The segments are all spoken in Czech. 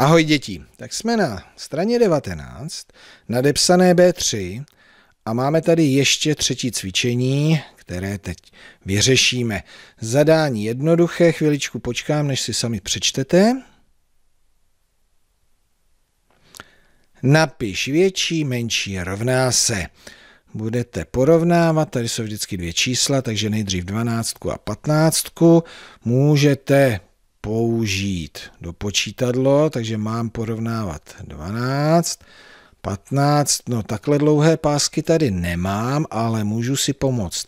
Ahoj děti, tak jsme na straně 19, nadepsané B3 a máme tady ještě třetí cvičení, které teď vyřešíme. Zadání jednoduché, chviličku počkám, než si sami přečtete. Napiš větší, menší rovná se. Budete porovnávat, tady jsou vždycky dvě čísla, takže nejdřív 12 a 15. Můžete použít do počítadlo, takže mám porovnávat 12, 15, no takhle dlouhé pásky tady nemám, ale můžu si pomoct.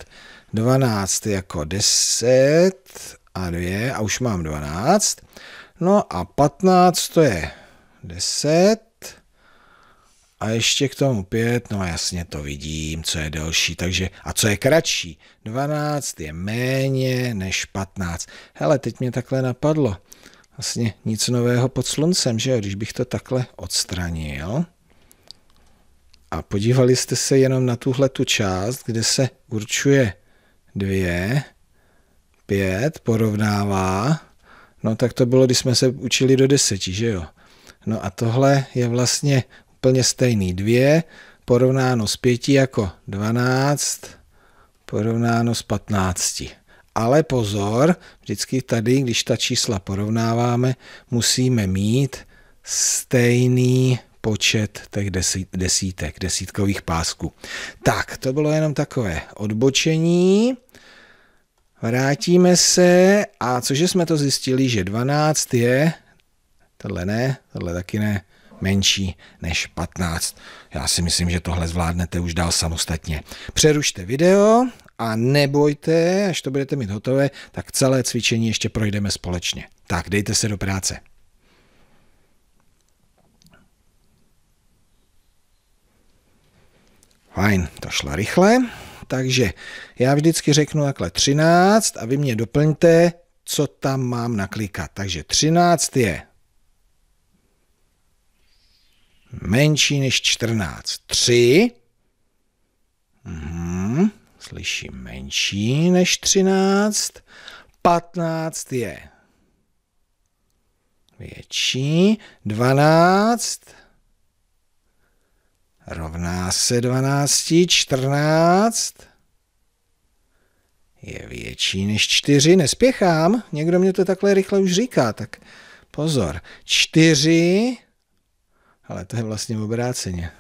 12 jako 10 a 2 a už mám 12. No a 15 to je 10 a ještě k tomu pět, no jasně to vidím, co je delší, takže a co je kratší? 12 je méně než 15. Hele, teď mě takhle napadlo. Vlastně nic nového pod sluncem, že jo, když bych to takhle odstranil. A podívali jste se jenom na tuhle tu část, kde se určuje 2, 5, porovnává. No tak to bylo, když jsme se učili do deseti, že jo. No a tohle je vlastně úplně stejný. 2 porovnáno s 5 jako 12 porovnáno s 15. Ale pozor, vždycky tady, když ta čísla porovnáváme, musíme mít stejný počet těch desítek, desítkových pásků. Tak, to bylo jenom takové odbočení. Vrátíme se a cože jsme to zjistili, že 12 je, tohle ne, tohle taky ne, menší než 15. Já si myslím, že tohle zvládnete už dál samostatně. Přerušte video a nebojte, až to budete mít hotové, tak celé cvičení ještě projdeme společně. Tak, dejte se do práce. Fajn, to šlo rychle. Takže já vždycky řeknu takhle 13 a vy mě doplňte, co tam mám naklikat. Takže 13 je menší než 14. 3. Mhm, slyším menší než 13. 15 je větší. 12 rovná se 12. 14 je větší než 4. Nespěchám, někdo mě to takhle rychle už říká, tak pozor. 4 ale to je vlastně obráceně.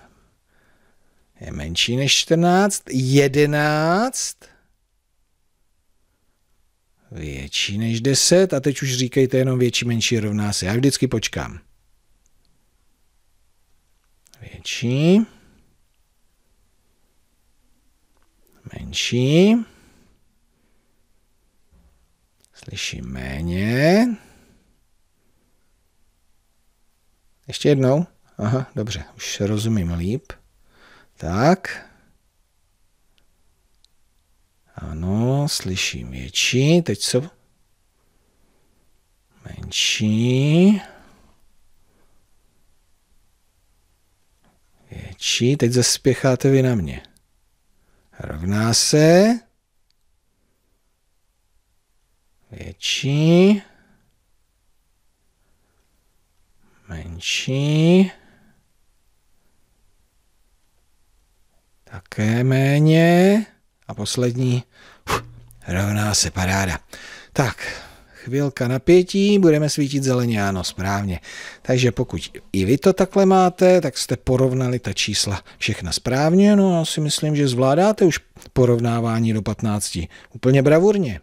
Je menší než 14, 11, větší než 10 a teď už říkejte jenom větší, menší rovná se. Já vždycky počkám. Větší, menší, slyším méně, ještě jednou. Aha, dobře, už rozumím líp. Tak. Ano, slyším větší. Teď co? Menší. Větší. Teď zaspěcháte vy na mě. Rovná se. Větší. Menší. také méně. A poslední. Uf, rovná se paráda. Tak, chvilka napětí, budeme svítit zeleně, ano, správně. Takže pokud i vy to takhle máte, tak jste porovnali ta čísla všechna správně, no a si myslím, že zvládáte už porovnávání do 15. Úplně bravurně.